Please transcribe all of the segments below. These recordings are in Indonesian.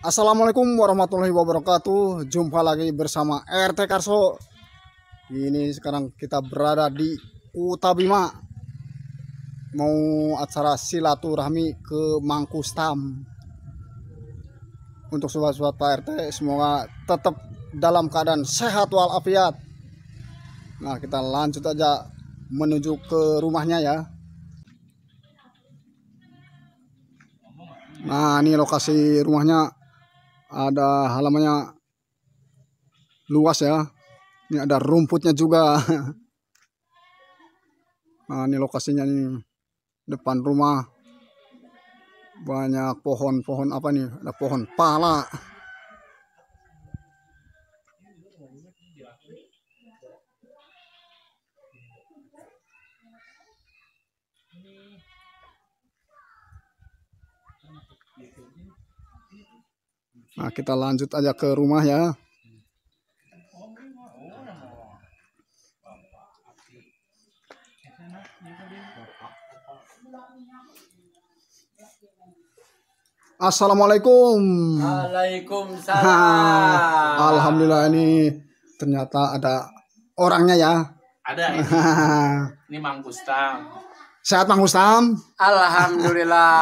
Assalamualaikum warahmatullahi wabarakatuh Jumpa lagi bersama RT Karso Ini sekarang kita berada di Utabima Mau acara silaturahmi ke Mangkustam Untuk sobat-sobat Pak RT Semoga tetap dalam keadaan sehat walafiat Nah kita lanjut aja menuju ke rumahnya ya Nah ini lokasi rumahnya ada halamannya luas ya ini ada rumputnya juga nah ini lokasinya nih depan rumah banyak pohon-pohon apa nih ada pohon pala Nah, kita lanjut aja ke rumah ya. Assalamualaikum. Waalaikumsalam. Alhamdulillah ini ternyata ada orangnya ya. Ada. Ini, ini Mang Gustam. Sehat Mang Gustam? Alhamdulillah.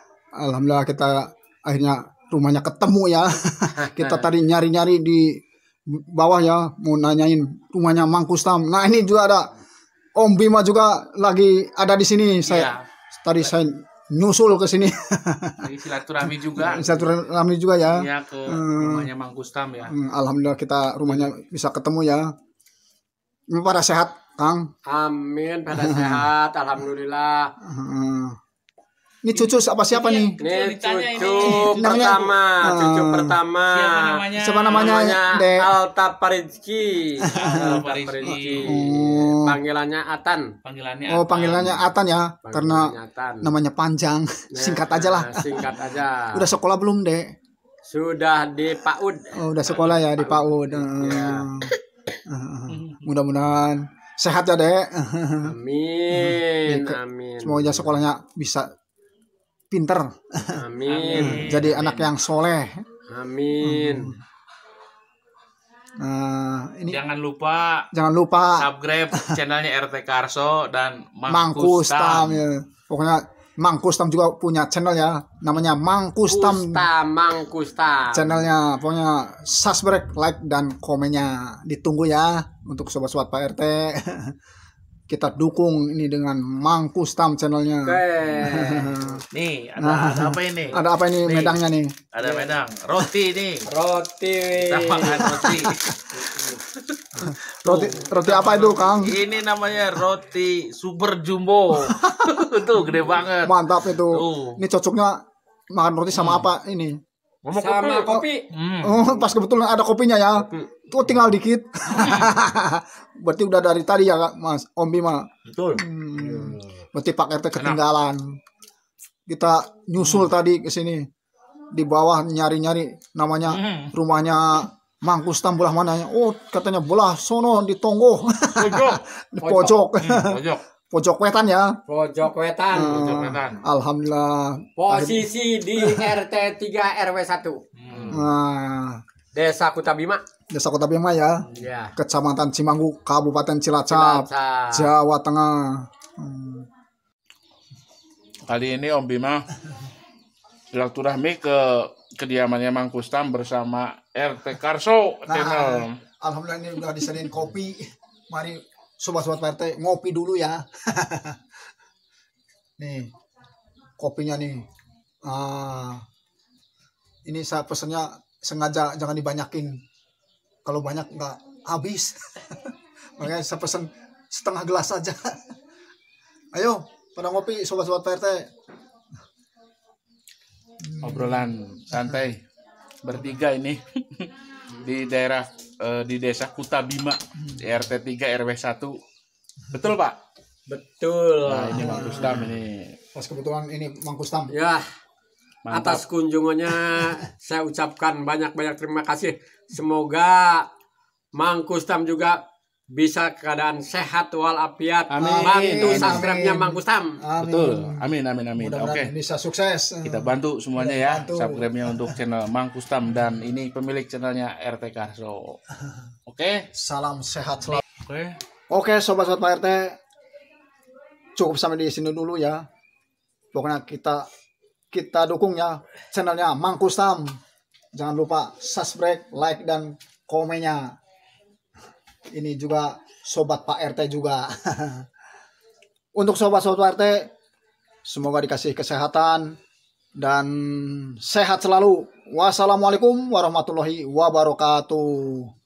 Alhamdulillah kita akhirnya rumahnya ketemu ya. kita tadi nyari-nyari di bawah ya mau nanyain rumahnya Mang Kustam. Nah, ini juga ada Om Bima juga lagi ada di sini. Saya ya. tadi saya nyusul ke sini. silaturahmi juga. Silaturahmi juga ya. Iya ke hmm. rumahnya Mang Kustam ya. Hmm, alhamdulillah kita rumahnya bisa ketemu ya. Pada sehat, Kang. Amin, pada sehat. Alhamdulillah. Hmm. Ini cucu siapa siapa nih? Ini cucu pertama, ah. cucu pertama. Siapa namanya? namanya? namanya De... Alta Parizki. Oh. Panggilannya Atan. Panggilannya Oh, panggilannya Atan ya. Karena namanya panjang. Nah, singkat aja lah. Singkat aja. Udah sekolah belum, Dek? Sudah di PAUD. Oh, udah sekolah ya di PAUD. Iya. Ah. Ah. Mudah-mudahan sehat ya, Dek. Amin. Ya, amin. Semoga sekolahnya bisa pinter. Amin. Jadi Amin. anak yang soleh. Amin. Hmm. Uh, ini jangan lupa jangan lupa subscribe channelnya RT Karso dan Mangkustam. Mangkustam ya. Pokoknya Mangkustam juga punya channel ya. Namanya Mangkustam. Kustam, Mangkustam. Channelnya pokoknya subscribe, like dan komennya ditunggu ya untuk sobat-sobat Pak RT. kita dukung ini dengan Mangku Stam channelnya. nih, ada, nah, ada apa ini? Ada apa ini nih, medangnya nih? Ada medang. Roti nih. Roti. Kita makan roti. roti roti apa itu, Kang? Ini namanya roti super jumbo. Tuh gede banget. Mantap itu. Tuh. Ini cocoknya makan roti sama hmm. apa ini? Sama kopi. kopi. Hmm. Oh, pas kebetulan ada kopinya ya. Tuh tinggal dikit. Berarti udah dari tadi ya Mas Om Bima. Betul. Hmm. Iya. Berarti Pak RT ketinggalan. Kita nyusul hmm. tadi ke sini di bawah nyari-nyari namanya hmm. rumahnya Mangkus tambulah mananya. Oh, katanya belah sono di tonggo. Pojok. pojok. Hmm, pojok. pojok wetan ya. Pojok wetan. Hmm, pojok wetan. Alhamdulillah. Posisi di RT 3 RW 1. Hmm. Nah, Desa Kutabima. Desa Kutabima ya. Yeah. Kecamatan Cimanggu, Kabupaten Cilacap, Cilacap. Jawa Tengah. Hmm. Kali ini Om Bima silaturahmi ke kediamannya Mang Kustam bersama RT Karso nah, Alhamdulillah ini udah disalin kopi. Mari sobat-sobat RT ngopi dulu ya. nih kopinya nih. Ah, ini saya pesennya sengaja jangan dibanyakin kalau banyak nggak habis makanya saya pesen setengah gelas saja ayo pada ngopi sobat-sobat PRT hmm. obrolan santai bertiga ini di daerah eh, di desa Kutabima di RT 3 RW 1 betul pak betul nah, ini Mang ini pas kebetulan ini Mang ya Mantap. Atas kunjungannya saya ucapkan banyak-banyak terima kasih. Semoga Mang Kustam juga bisa keadaan sehat walafiat. Amin. Bantu subscribe-nya Mang Kustam. Amin. Betul. Amin amin amin. Oke. Okay. Bisa sukses. Kita bantu semuanya ya subscribe-nya untuk channel Mang Kustam dan ini pemilik channelnya RT Karso. Oke. Salam sehat selalu. Oke. Oke, sobat-sobat RT. Cukup sampai di sini dulu ya. Pokoknya kita kita dukungnya channelnya Mangkustam. Jangan lupa subscribe, like dan komennya. Ini juga sobat Pak RT juga. Untuk sobat-sobat RT semoga dikasih kesehatan dan sehat selalu. Wassalamualaikum warahmatullahi wabarakatuh.